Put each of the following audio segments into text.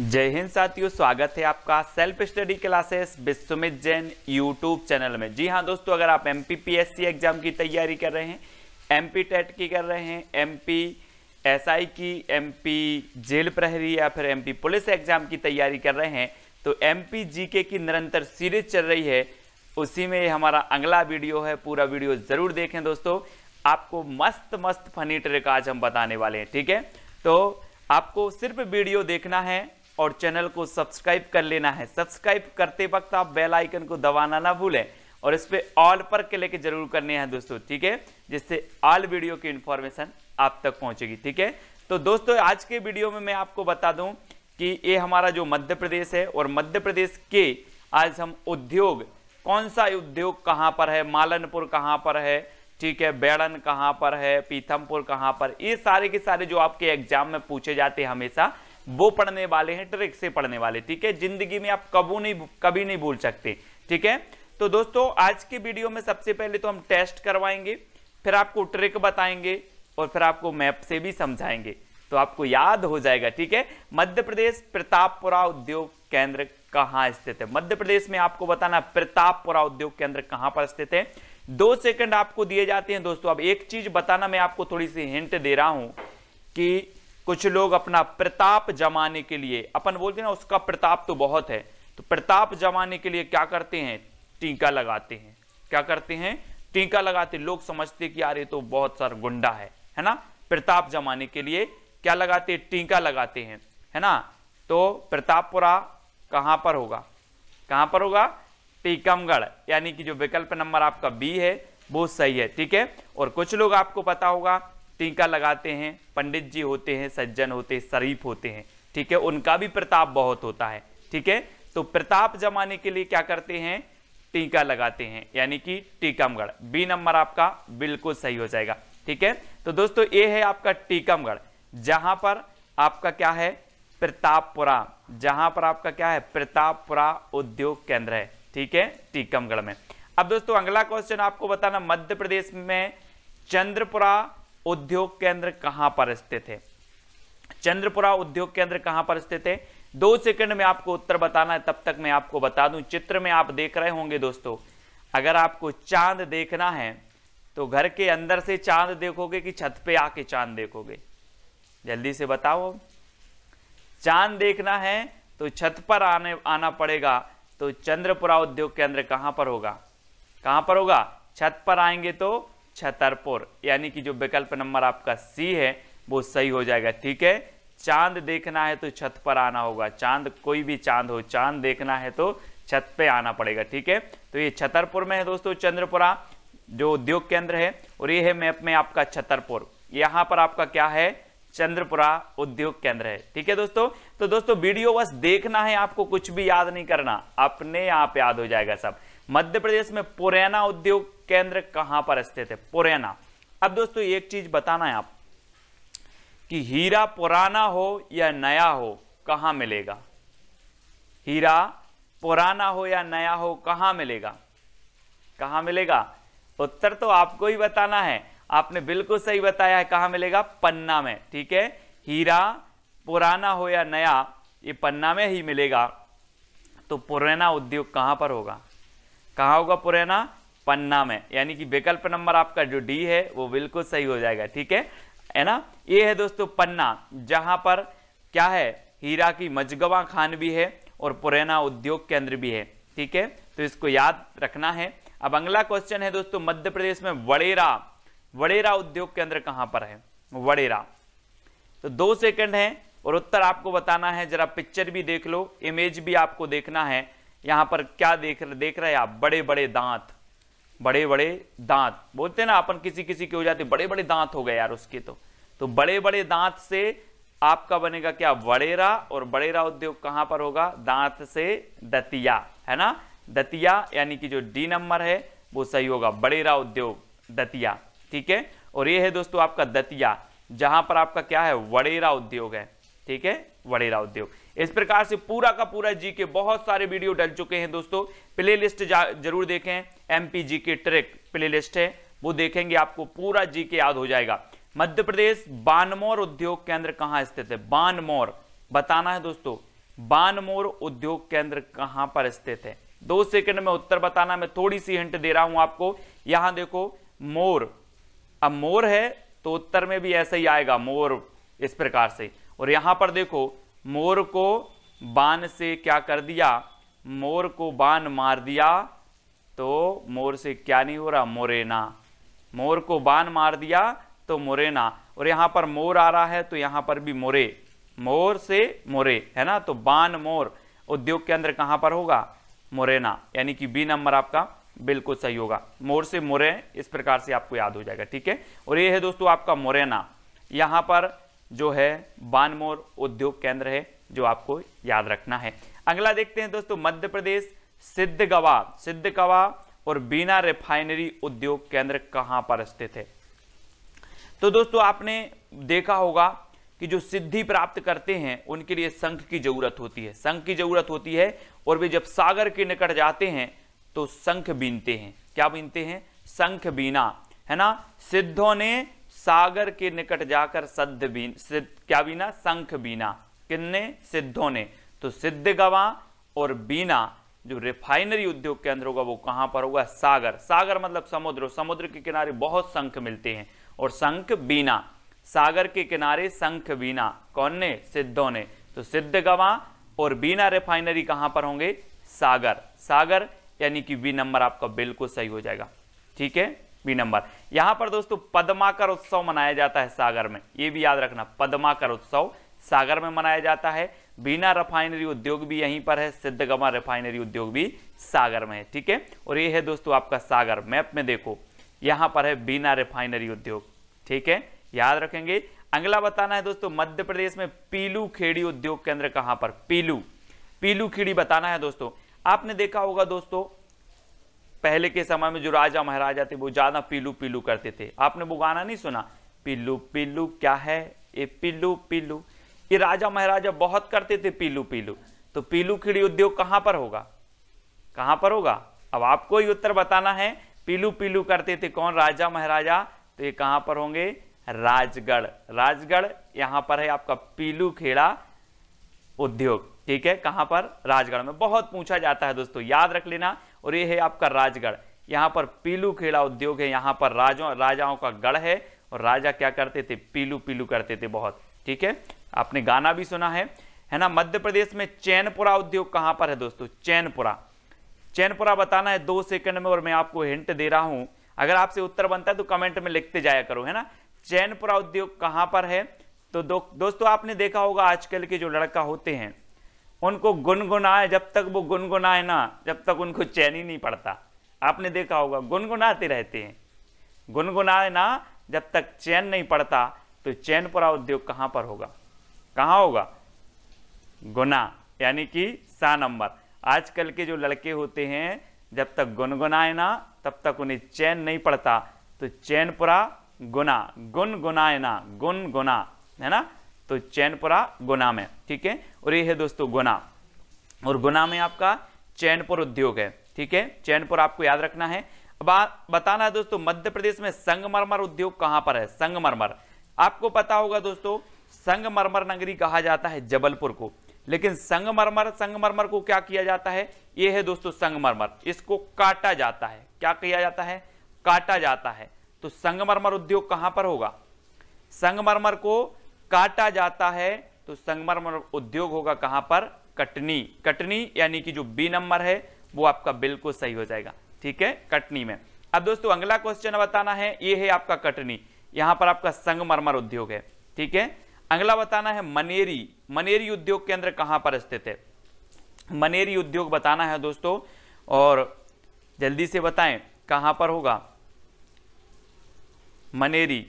जय हिंद साथियों स्वागत है आपका self study classes Vishwamit Jain YouTube channel में जी हाँ दोस्तों अगर आप एम एग्जाम की तैयारी कर रहे हैं एम टेट e की कर रहे हैं एम पी आई की एम जेल प्रहरी या फिर एम पुलिस एग्जाम की तैयारी कर रहे हैं तो एम जीके की निरंतर सीरीज चल रही है उसी में हमारा अगला वीडियो है पूरा वीडियो ज़रूर देखें दोस्तों आपको मस्त मस्त फनी ट्रिक आज हम बताने वाले हैं ठीक है तो आपको सिर्फ वीडियो देखना है और चैनल को सब्सक्राइब कर लेना है सब्सक्राइब करते वक्त आप बेल आइकन को दबाना ना भूलें और इस पर ऑल पर क्लिक जरूर करने हैं दोस्तों ठीक है जिससे ऑल वीडियो की इंफॉर्मेशन आप तक पहुंचेगी ठीक है तो दोस्तों आज के वीडियो में मैं आपको बता दूं कि ये हमारा जो मध्य प्रदेश है और मध्य प्रदेश के आज हम उद्योग कौन सा उद्योग कहाँ पर है मालनपुर कहाँ पर है ठीक है बैड़न कहाँ पर है पीथमपुर कहाँ पर ये सारे के सारे जो आपके एग्जाम में पूछे जाते हैं हमेशा वो पढ़ने वाले हैं ट्रिक से पढ़ने वाले ठीक है जिंदगी में आप कबू नहीं कभी नहीं भूल सकते ठीक है तो दोस्तों आज की वीडियो में सबसे पहले तो हम टेस्ट करवाएंगे फिर आपको ट्रिक बताएंगे और फिर आपको मैप से भी समझाएंगे तो आपको याद हो जाएगा ठीक है मध्य प्रदेश प्रतापपुरा उद्योग केंद्र कहाँ स्थित है मध्य प्रदेश में आपको बताना प्रतापपुरा उद्योग केंद्र कहाँ पर स्थित है दो सेकंड आपको दिए जाते हैं दोस्तों अब एक चीज बताना मैं आपको थोड़ी सी हिंट दे रहा हूं कि कुछ लोग अपना प्रताप जमाने के लिए अपन बोलते ना उसका प्रताप तो बहुत है तो प्रताप जमाने के लिए क्या करते हैं टीका लगाते हैं क्या करते हैं टीका लगाते लोग समझते कि यार ये तो बहुत सारा गुंडा है है ना प्रताप जमाने के लिए क्या लगाते हैं टीका लगाते हैं है ना तो प्रतापपुरा कहां पर होगा कहां पर होगा टीकमगढ़ यानी कि जो विकल्प नंबर आपका बी है वो सही है ठीक है और कुछ लोग आपको पता होगा टीका लगाते हैं पंडित जी होते हैं सज्जन होते हैं शरीफ होते हैं ठीक है उनका भी प्रताप बहुत होता है ठीक है तो प्रताप जमाने के लिए क्या करते हैं टीका लगाते हैं यानी कि टीकमगढ़ बी नंबर आपका बिल्कुल सही हो जाएगा ठीक है तो दोस्तों ये है आपका टीकमगढ़ जहां पर आपका क्या है प्रतापपुरा जहां पर आपका क्या है प्रतापपुरा उद्योग केंद्र है ठीक है टीकमगढ़ में अब दोस्तों अगला क्वेश्चन आपको बताना मध्य प्रदेश में चंद्रपुरा उद्योग केंद्र कहां पर स्थित है चंद्रपुरा उद्योग केंद्र कहां पर स्थित है दो सेकंड में आपको उत्तर बताना है तब तक मैं आपको बता दूं चित्र में आप देख रहे होंगे दोस्तों अगर आपको चांद देखना है तो घर के अंदर से चांद देखोगे कि छत पे आके चांद देखोगे जल्दी से बताओ चांद देखना है तो छत पर आने आना पड़ेगा तो चंद्रपुरा उद्योग केंद्र कहां पर होगा कहां पर होगा छत पर आएंगे तो छतरपुर यानी कि जो विकल्प नंबर आपका सी है वो सही हो जाएगा ठीक है चांद देखना है तो छत पर आना होगा चांद कोई भी चांद हो चांद देखना है तो छत पे आना पड़ेगा ठीक है तो ये छतरपुर में है दोस्तों चंद्रपुरा जो उद्योग केंद्र है और ये है मैप में आपका छतरपुर यहाँ पर आपका क्या है चंद्रपुरा उद्योग केंद्र है ठीक है दोस्तों तो दोस्तों वीडियो बस देखना है आपको कुछ भी याद नहीं करना अपने आप याद हो जाएगा सब मध्य प्रदेश में पुरैना उद्योग केंद्र कहां पर स्थित है पुरेना अब दोस्तों एक चीज बताना है आप कि हीरा पुराना हो या नया हो कहां मिलेगा हीरा पुराना हो या नया हो कहां मिलेगा कहां मिलेगा उत्तर तो आपको ही बताना है आपने बिल्कुल सही बताया है कहां मिलेगा पन्ना में ठीक है हीरा पुराना हो या नया ये पन्ना में ही मिलेगा तो पुराना उद्योग कहां पर होगा कहां होगा पुरेना पन्ना में यानी कि विकल्प नंबर आपका जो डी है वो बिल्कुल सही हो जाएगा ठीक है है ना ये है दोस्तों पन्ना जहां पर क्या है हीरा की मजगवा खान भी है और पुरेना उद्योग केंद्र भी है ठीक है तो इसको याद रखना है अब अगला क्वेश्चन है दोस्तों मध्य प्रदेश में वड़ेरा वड़ेरा उद्योग केंद्र कहां पर है वड़ेरा तो दो सेकंड है और उत्तर आपको बताना है जरा पिक्चर भी देख लो इमेज भी आपको देखना है यहां पर क्या देख देख रहे हैं आप बड़े बड़े दांत बड़े बड़े दांत बोलते हैं ना अपन किसी किसी के हो जाते बड़े बड़े दांत हो गए यार उसके तो तो बड़े बड़े दांत से आपका बनेगा क्या वड़ेरा और बड़ेरा उद्योग कहां पर होगा दांत से दतिया है ना दतिया यानी कि जो डी नंबर है वो सही होगा बड़ेरा उद्योग दतिया ठीक है और ये है दोस्तों आपका दतिया जहां पर आपका क्या है वड़ेरा उद्योग है ठीक है वड़ेरा उद्योग इस प्रकार से पूरा का पूरा जी के बहुत सारे वीडियो डल चुके हैं दोस्तों लिस्ट जरूर देखें एमपी जी के ट्रिक प्लेलिस्ट है वो देखेंगे आपको पूरा जी के याद हो जाएगा मध्य प्रदेश बानमोर उद्योग केंद्र कहाँ स्थित है बानमोर बताना है दोस्तों बानमोर उद्योग केंद्र कहाँ पर स्थित है दो सेकंड में उत्तर बताना मैं थोड़ी सी हिंट दे रहा हूं आपको यहां देखो मोर अब मोर है तो उत्तर में भी ऐसा ही आएगा मोर इस प्रकार से और यहां पर देखो मोर को बान से क्या कर दिया मोर को बान मार दिया तो मोर से क्या नहीं हो रहा मोरेना मोर को बान मार दिया तो मोरेना और यहां पर मोर आ रहा है तो यहां पर भी मोरे मोर से मोरे है ना तो बान मोर उद्योग के अंदर कहां पर होगा मोरेना यानी कि बी नंबर आपका बिल्कुल सही होगा मोर से मोरे इस प्रकार से आपको याद हो जाएगा ठीक है और ये है दोस्तों आपका मोरेना यहां पर जो है बानमोर उद्योग केंद्र है जो आपको याद रखना है अगला देखते हैं दोस्तों मध्य प्रदेश सिद्ध गवा सिद्ध गवा और बीना रिफाइनरी उद्योग केंद्र कहां पर स्थित है तो दोस्तों आपने देखा होगा कि जो सिद्धि प्राप्त करते हैं उनके लिए संख की जरूरत होती है संख की जरूरत होती है और वे जब सागर के निकट जाते हैं तो संख बीनते हैं क्या बीनते हैं संख बीना है ना सिद्धों ने सागर के निकट जाकर सिद्ध बीन सिद्ध क्या बीना शंख बीना किन्ने सिद्धों ने तो सिद्ध गवा और बीना जो रिफाइनरी उद्योग केंद्र होगा वो कहां पर होगा सागर सागर मतलब समुद्र समुद्र के किनारे बहुत शंख मिलते हैं और शंख बीना सागर के किनारे शंख बीना कौन ने सिद्धों ने तो सिद्ध गवा और बीना रिफाइनरी कहां पर होंगे सागर सागर यानी कि बी नंबर आपका बिल्कुल सही हो जाएगा ठीक है बी नंबर यहां पर दोस्तों पदमाकर उत्सव मनाया जाता है सागर में ये भी याद रखना पदमाकर उत्सव सागर में मनाया जाता है बीना रिफाइनरी उद्योग भी यहीं पर है सिद्धगमा रिफाइनरी उद्योग भी सागर में है ठीक है और ये है दोस्तों आपका सागर मैप में देखो यहां पर है बीना रिफाइनरी उद्योग ठीक है याद रखेंगे अगला बताना है दोस्तों मध्य प्रदेश में पीलू खेड़ी उद्योग केंद्र कहां पर पीलू पीलू खेड़ी बताना है दोस्तों आपने देखा होगा दोस्तों पहले के समय में जो राजा महाराजा थे वो ज़्यादा पीलू पीलू करते थे आपने वो गाना नहीं सुना पीलू पीलू क्या है ये पीलू पीलू ये राजा महाराजा बहुत करते थे पीलू पीलू तो पीलू खिड़ी उद्योग कहां पर होगा कहां पर होगा अब आपको ही उत्तर बताना है पीलू पीलू करते थे कौन राजा महाराजा तो ये कहां पर होंगे राजगढ़ राजगढ़ यहां पर है आपका पीलू खेड़ा उद्योग ठीक है कहां पर राजगढ़ में बहुत पूछा जाता है दोस्तों याद रख लेना और ये है आपका राजगढ़ यहाँ पर पीलू खेड़ा उद्योग है यहाँ पर राजों राजाओं का गढ़ है और राजा क्या करते थे पीलू पीलू करते थे बहुत ठीक है आपने गाना भी सुना है है ना मध्य प्रदेश में चैनपुरा उद्योग कहाँ पर है दोस्तों चैनपुरा चैनपुरा बताना है दो सेकंड में और मैं आपको हिंट दे रहा हूं अगर आपसे उत्तर बनता है तो कमेंट में लिखते जाया करो है ना चैनपुरा उद्योग कहाँ पर है तो दो, दोस्तों आपने देखा होगा आजकल के जो लड़का होते हैं उनको गुनगुनाए जब तक वो गुनगुनाए ना जब तक उनको चैन ही नहीं पड़ता आपने देखा होगा गुनगुनाते रहते हैं गुनगुनाए ना जब तक चैन नहीं पड़ता तो चैनपुरा उद्योग कहाँ पर होगा कहाँ होगा गुना यानी कि सा नंबर आजकल के जो लड़के होते हैं जब तक गुनगुनाए ना तब तक उन्हें चैन नहीं पड़ता तो चैनपुरा गुना गुनगुनाए ना गुनगुना है ना तो चैनपुरा गुना में ठीक है और ये है दोस्तों गुना और गुना में आपका चैनपुर उद्योग है ठीक है चैनपुर आपको याद रखना है अब बताना है दोस्तों मध्य प्रदेश में संगमरमर उद्योग कहां पर है संगमरमर आपको पता होगा दोस्तों संगमरमर नगरी कहा जाता है जबलपुर को लेकिन संगमरमर संगमरमर को क्या किया जाता है यह है दोस्तों संगमरमर इसको काटा जाता है क्या किया जाता है काटा जाता है तो संगमरमर उद्योग कहां पर होगा संगमरमर को काटा जाता है तो संगमरमर उद्योग होगा कहां पर कटनी कटनी यानी कि जो बी नंबर है वो आपका बिल्कुल सही हो जाएगा ठीक है कटनी में अब दोस्तों अगला क्वेश्चन बताना है ये है आपका कटनी यहां पर आपका संगमरमर उद्योग है ठीक है अगला बताना है मनेरी मनेरी उद्योग केंद्र कहां पर स्थित है मनेरी उद्योग बताना है दोस्तों और जल्दी से बताएं कहां पर होगा मनेरी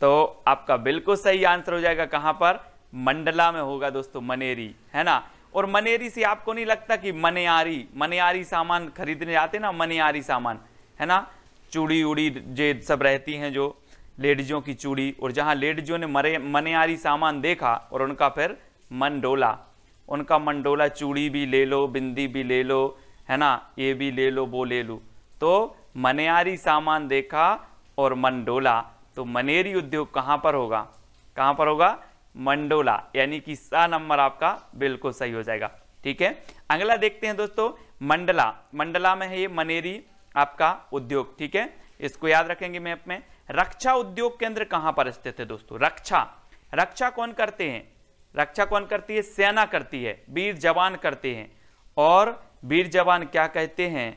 तो आपका बिल्कुल सही आंसर हो जाएगा कहाँ पर मंडला में होगा दोस्तों मनेरी है ना और मनेरी से आपको नहीं लगता कि मनेयारी मनेयारी सामान खरीदने जाते ना मनेयारी सामान है ना चूड़ी उड़ी जे सब रहती हैं जो लेडीजों की चूड़ी और जहाँ लेडीजों ने मरे मनेयारी सामान देखा और उनका फिर मंडोला उनका मंडोला चूड़ी भी ले लो बिंदी भी ले लो है ना ये भी ले लो वो ले लो तो मनेयारी सामान देखा और मंडोला तो मनेरी उद्योग कहां पर होगा कहां पर होगा मंडोला यानी कि सा नंबर आपका बिल्कुल सही हो जाएगा ठीक है अगला देखते हैं दोस्तों मंडला मंडला में है ये मनेरी आपका उद्योग ठीक है इसको याद रखेंगे मैप में रक्षा उद्योग केंद्र कहां पर स्थित है दोस्तों रक्षा रक्षा कौन करते हैं रक्षा कौन करती है सेना करती है वीर जवान करते हैं और वीर जवान क्या कहते हैं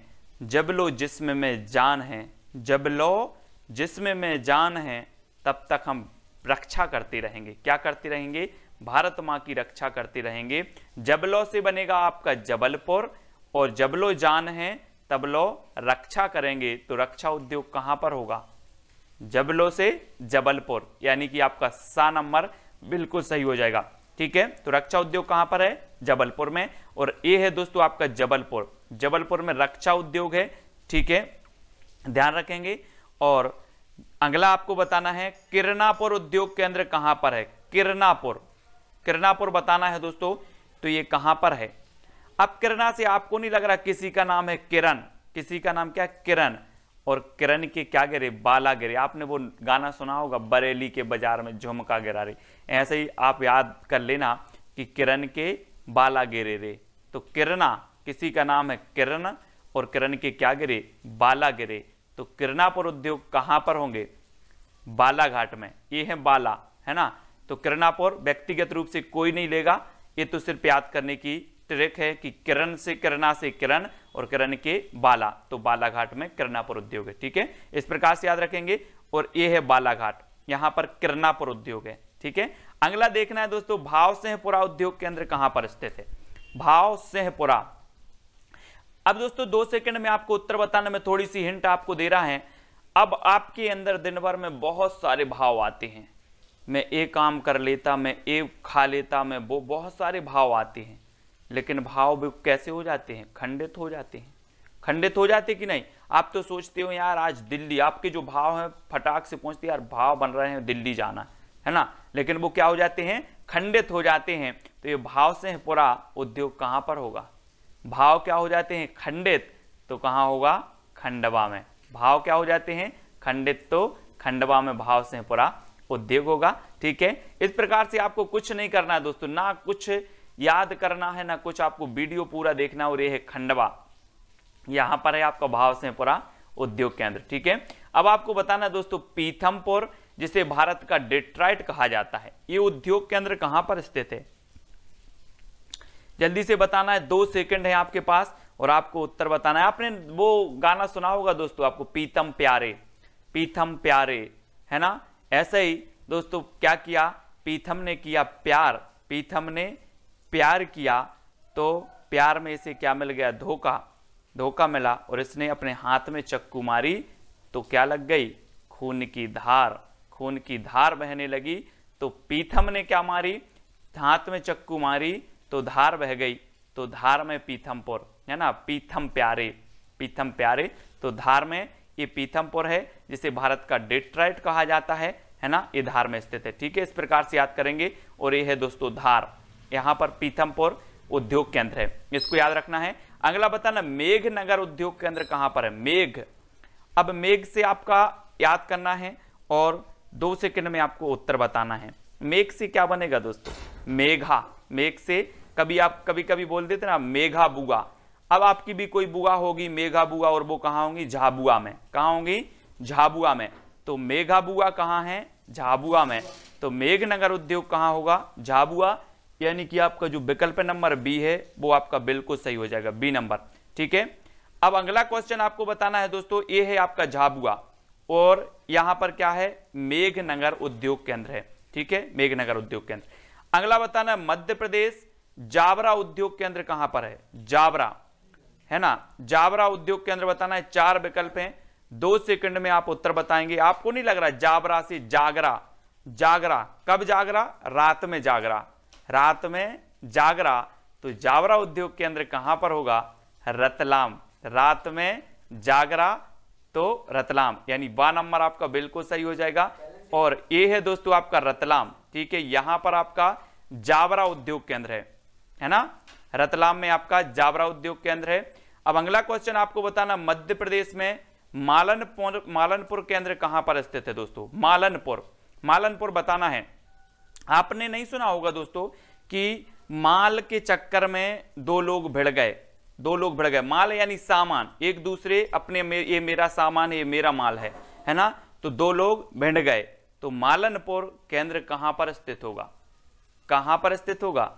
जब लो जिसम में जान है जब लो जिसमें मैं जान है तब तक हम रक्षा करते रहेंगे क्या करते रहेंगे भारत माँ की रक्षा करते रहेंगे जबलो से बनेगा आपका जबलपुर और जबलो जान है तबलो रक्षा करेंगे तो रक्षा उद्योग कहाँ पर होगा जबलो से जबलपुर यानी कि आपका सा नंबर बिल्कुल सही हो जाएगा ठीक है तो रक्षा उद्योग कहाँ पर है जबलपुर में और ये है दोस्तों आपका जबलपुर जबलपुर में रक्षा उद्योग है ठीक है ध्यान रखेंगे और अगला आपको बताना है किरणापुर उद्योग केंद्र कहां पर है किरनापुर किरणापुर बताना है दोस्तों तो ये कहां पर है अब किरणा से आपको नहीं लग रहा किसी का नाम है किरण किसी का नाम क्या किरण और किरण के क्या गिरे बाला गिरे आपने वो गाना सुना होगा बरेली के बाजार में झुमका गिरा रे ऐसे ही आप याद कर लेना कि किरण के बाला गिरे रे तो किरणा किसी का नाम है किरण और किरण के क्या गिरे बाला गिरे तो किरणापुर उद्योग कहां पर होंगे बालाघाट में ये है बाला है ना तो किरणापुर व्यक्तिगत रूप से कोई नहीं लेगा ये तो सिर्फ याद करने की ट्रिक है कि किरण से किरणा से किरण और किरण के बाला तो बालाघाट में किरणापुर उद्योग है ठीक है इस प्रकार से याद रखेंगे और ये है बालाघाट यहां पर किरणापुर उद्योग है ठीक है अगला देखना है दोस्तों भाव सिंहपुरा उद्योग केंद्र कहां पर स्थित है भाव सिंहपुरा अब दोस्तों दो सेकंड में आपको उत्तर बताने में थोड़ी सी हिंट आपको दे रहा है अब आपके अंदर दिन भर में बहुत सारे भाव आते हैं मैं ये काम कर लेता मैं ये खा लेता मैं वो बहुत सारे भाव आते हैं लेकिन भाव भी कैसे हो जाते हैं खंडित हो जाते हैं खंडित हो जाते कि नहीं आप तो सोचते हो यार आज दिल्ली आपके जो भाव हैं फटाक से पहुंचते यार भाव बन रहे हैं दिल्ली जाना है ना लेकिन वो क्या हो जाते हैं खंडित हो जाते हैं तो ये भाव से पूरा उद्योग कहाँ पर होगा भाव क्या हो जाते हैं खंडित तो कहाँ होगा खंडवा में भाव क्या हो जाते हैं खंडित तो खंडवा में भाव से पूरा उद्योग होगा ठीक है इस प्रकार से आपको कुछ नहीं करना है दोस्तों ना कुछ याद करना है ना कुछ आपको वीडियो पूरा देखना और ये है खंडवा यहां पर है आपका भाव से पूरा उद्योग केंद्र ठीक है अब आपको बताना है दोस्तों पीथमपुर जिसे भारत का डेट्राइट कहा जाता है ये उद्योग केंद्र कहां पर स्थित है जल्दी से बताना है दो सेकंड है आपके पास और आपको उत्तर बताना है आपने वो गाना सुना होगा दोस्तों आपको पीतम प्यारे पीथम प्यारे है ना ऐसे ही दोस्तों क्या किया पीथम ने किया प्यार पीथम ने प्यार किया तो प्यार में इसे क्या मिल गया धोखा धोखा मिला और इसने अपने हाथ में चक्कू मारी तो क्या लग गई खून की धार खून की धार बहने लगी तो पीथम ने क्या मारी हाथ में चक्कू मारी तो धार बह गई तो धार में पीथमपुर है ना पीथम प्यारे पीथम प्यारे तो धार में ये पीथमपुर है जिसे भारत का डेट्राइट कहा जाता है है ना ये धार में स्थित है ठीक है इस प्रकार से याद करेंगे और ये है दोस्तों धार यहाँ पर पीथमपुर उद्योग केंद्र है इसको याद रखना है अगला बताना मेघ नगर उद्योग केंद्र कहाँ पर है मेघ अब मेघ से आपका याद करना है और दो सेकंड में आपको उत्तर बताना है मेघ से क्या बनेगा दोस्तों मेघा मेघ से कभी आप कभी कभी बोल देते ना मेघा बुआ अब आपकी भी कोई बुआ होगी मेघा बुआ और वो कहाँ होंगी झाबुआ में कहाँ होंगी झाबुआ में तो मेघा बुआ कहाँ है झाबुआ में तो मेघनगर उद्योग कहाँ होगा झाबुआ यानी कि आपका जो विकल्प नंबर बी है वो आपका बिल्कुल सही हो जाएगा बी नंबर ठीक है अब अगला क्वेश्चन आपको बताना है दोस्तों ये है आपका झाबुआ और यहां पर क्या है मेघनगर उद्योग केंद्र है ठीक है मेघनगर उद्योग केंद्र अगला बताना मध्य प्रदेश जावरा उद्योग केंद्र कहां पर है जावरा है ना जावरा उद्योग केंद्र बताना है चार विकल्प हैं दो सेकंड में आप उत्तर बताएंगे आपको नहीं लग रहा जावरा से जागरा जागरा कब जागरा रात में जागरा रात में जागरा तो जावरा उद्योग केंद्र कहां पर होगा रतलाम रात में जागरा तो रतलाम यानी बा नंबर आपका बिल्कुल सही हो जाएगा और ये है दोस्तों आपका रतलाम ठीक है यहां पर आपका जावरा उद्योग केंद्र है है ना रतलाम में आपका जावरा उद्योग केंद्र है अब अगला क्वेश्चन आपको बताना मध्य प्रदेश में मालनपुर मालनपुर केंद्र कहां पर स्थित है दोस्तों मालनपुर मालनपुर बताना है आपने नहीं सुना होगा दोस्तों कि माल के चक्कर में दो लोग भिड़ गए दो लोग भिड़ गए माल यानी सामान एक दूसरे अपने मे, ये मेरा सामान ये मेरा माल है है ना तो दो लोग भिड़ गए तो मालनपुर केंद्र कहां पर स्थित होगा कहां पर स्थित होगा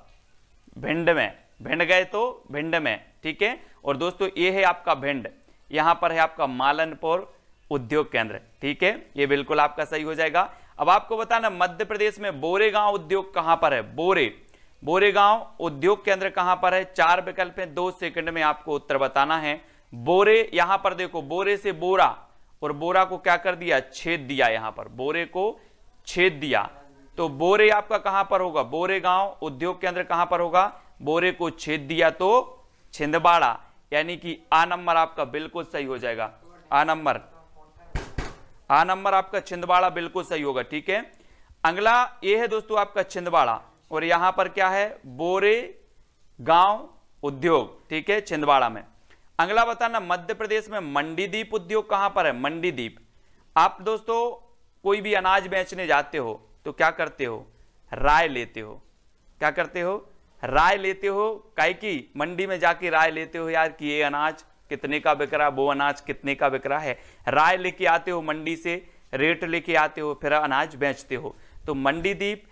भिंड में भिंड गए तो भिंड में ठीक है और दोस्तों ये है आपका भिंड यहां पर है आपका मालनपुर उद्योग केंद्र ठीक है ये बिल्कुल आपका सही हो जाएगा अब आपको बताना मध्य प्रदेश में बोरेगांव उद्योग कहां पर है बोरे बोरेगांव उद्योग केंद्र कहां पर है चार विकल्प है दो सेकंड में आपको उत्तर बताना है बोरे यहां पर देखो बोरे से बोरा और बोरा को क्या कर दिया छेद दिया यहां पर बोरे को छेद दिया तो बोरे आपका कहां पर होगा बोरे गांव उद्योग के अंदर कहां पर होगा बोरे को छेद दिया तो छिंदवाड़ा यानी कि आ नंबर आपका बिल्कुल सही हो जाएगा आ नंबर आ नंबर आपका छिंदवाड़ा बिल्कुल सही होगा ठीक है अगला ये है दोस्तों आपका छिंदवाड़ा और यहां पर क्या है बोरे गांव उद्योग ठीक है छिंदवाड़ा में अगला बताना मध्य प्रदेश में मंडी द्वीप उद्योग कहां पर है मंडी द्वीप आप दोस्तों कोई भी अनाज बेचने जाते हो तो क्या करते हो राय लेते हो क्या करते हो राय लेते हो काय की मंडी में जाके राय लेते हो यार कि ये अनाज कितने का बिक रहा वो अनाज कितने का बिक रहा है राय लेके आते हो मंडी से रेट लेके आते हो फिर अनाज बेचते हो तो मंडी दीप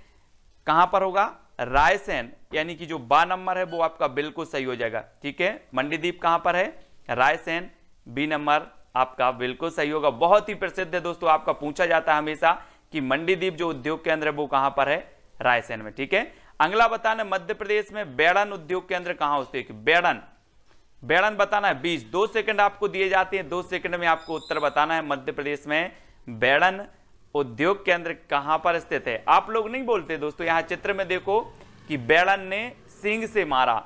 कहां पर होगा रायसेन यानी कि जो बा नंबर है वो आपका बिल्कुल सही हो जाएगा ठीक है मंडी द्वीप कहां पर है रायसेन बी नंबर आपका बिल्कुल सही होगा बहुत ही प्रसिद्ध है दोस्तों आपका पूछा जाता है हमेशा कि मंडीदीप जो उद्योग केंद्र है वो कहां पर है रायसेन में ठीक है अगला बताना मध्य प्रदेश में बेड़न उद्योग केंद्र कहां स्थित बेड़न बेड़न बताना है बीस दो सेकंड आपको दिए जाते हैं दो सेकंड में आपको उत्तर बताना है मध्य प्रदेश में बेड़न उद्योग केंद्र कहां पर स्थित है आप लोग नहीं बोलते दोस्तों यहां चित्र में देखो कि बेड़न ने सिंह से मारा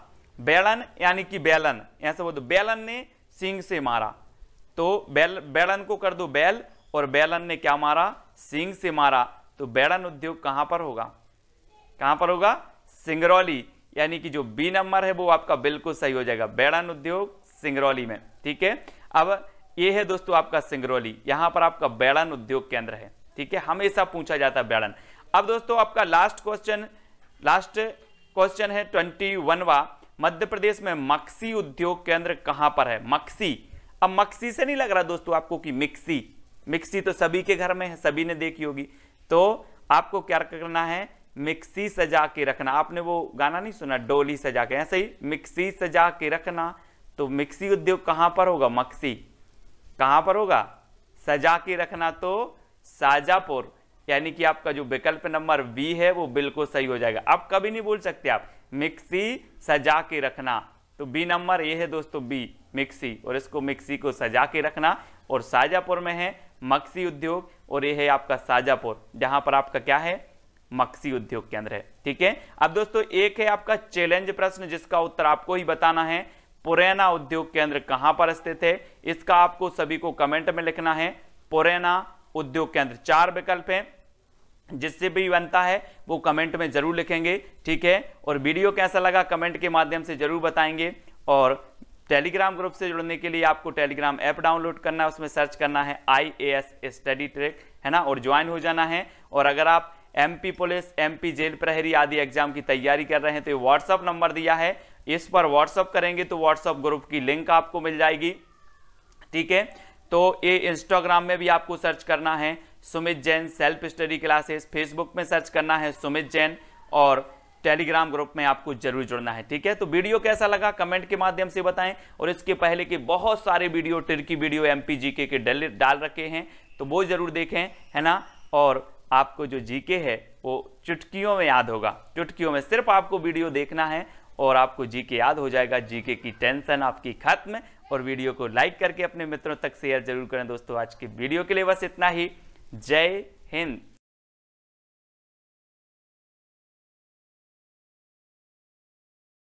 बेड़न यानी कि बैलन ऐसा बोल दो ने सिंह से मारा तो बेल बेड़न को कर दो बैल और बैलन ने क्या मारा सिंह से मारा तो बैलन उद्योग कहां पर होगा कहां पर होगा सिंगरौली यानी कि जो बी नंबर है वो आपका बिल्कुल सही हो जाएगा बैलन उद्योग सिंगरौली में ठीक है अब ये है दोस्तों आपका सिंगरौली यहां पर आपका बैलन उद्योग केंद्र है ठीक है हमेशा पूछा जाता है बैलन अब दोस्तों आपका लास्ट क्वेश्चन लास्ट क्वेश्चन है ट्वेंटी वनवा मध्य प्रदेश में मक्सी उद्योग केंद्र कहां पर है मक्सी अब मक्सी से नहीं लग रहा दोस्तों आपको कि मिक्सी मिक्सी तो सभी के घर में है सभी ने देखी होगी तो आपको क्या करना है मिक्सी सजा के रखना आपने वो गाना नहीं सुना डोली सजा के ऐसे ही मिक्सी सजा के रखना तो मिक्सी उद्योग कहाँ पर होगा मक्सी कहाँ पर होगा सजा के रखना तो साजापुर यानी कि आपका जो विकल्प नंबर बी है वो बिल्कुल सही हो जाएगा आप कभी नहीं बोल सकते आप मिक्सी सजा के रखना तो बी नंबर ये है दोस्तों बी मिक्सी और इसको मिक्सी को सजा के रखना और साजापुर में है मक्सी उद्योग और ये है आपका साजापुर जहां पर आपका क्या है मक्सी उद्योग केंद्र है ठीक है अब दोस्तों एक है आपका चैलेंज प्रश्न जिसका उत्तर आपको ही बताना है पुरैना उद्योग केंद्र कहां पर स्थित है इसका आपको सभी को कमेंट में लिखना है पुरैना उद्योग केंद्र चार विकल्प है जिससे भी बनता है वो कमेंट में जरूर लिखेंगे ठीक है और वीडियो कैसा लगा कमेंट के माध्यम से जरूर बताएंगे और टेलीग्राम ग्रुप से जुड़ने के लिए आपको टेलीग्राम ऐप डाउनलोड करना है उसमें सर्च करना है I A S study track है ना और ज्वाइन हो जाना है और अगर आप एमपी पुलिस एमपी जेल प्रहरी आदि एग्जाम की तैयारी कर रहे हैं तो ये व्हाट्सअप नंबर दिया है इस पर व्हाट्सअप करेंगे तो व्हाट्सअप ग्रुप की लिंक आपको मिल जाएगी ठीक है तो ये इंस्टाग्राम में भी आपको सर्च करना है Sumit Jain self study classes Facebook में सर्च करना है सुमित जैन और टेलीग्राम ग्रुप में आपको जरूर जुड़ना है ठीक है तो वीडियो कैसा लगा कमेंट के माध्यम से बताएं और इसके पहले के बहुत सारे वीडियो टिर्की वीडियो एम जीके के डाल रखे हैं तो वो जरूर देखें है ना और आपको जो जीके है वो चुटकियों में याद होगा चुटकियों में सिर्फ आपको वीडियो देखना है और आपको जीके याद हो जाएगा जीके की टेंशन आपकी खत्म और वीडियो को लाइक करके अपने मित्रों तक शेयर जरूर करें दोस्तों आज की वीडियो के लिए बस इतना ही जय हिंद